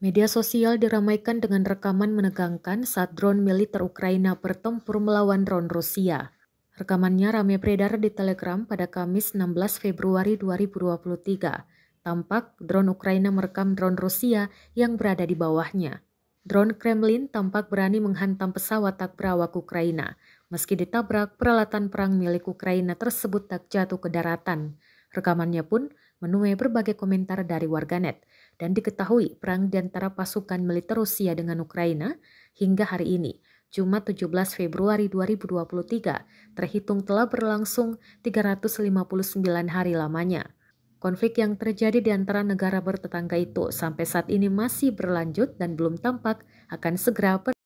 Media sosial diramaikan dengan rekaman menegangkan saat drone militer Ukraina bertempur melawan drone Rusia. Rekamannya ramai beredar di Telegram pada Kamis 16 Februari 2023. Tampak drone Ukraina merekam drone Rusia yang berada di bawahnya. Drone Kremlin tampak berani menghantam pesawat tak berawak Ukraina. Meski ditabrak, peralatan perang milik Ukraina tersebut tak jatuh ke daratan. Rekamannya pun menuai berbagai komentar dari warganet dan diketahui perang di antara pasukan militer Rusia dengan Ukraina hingga hari ini, Jumat 17 Februari 2023, terhitung telah berlangsung 359 hari lamanya. Konflik yang terjadi di antara negara bertetangga itu sampai saat ini masih berlanjut dan belum tampak akan segera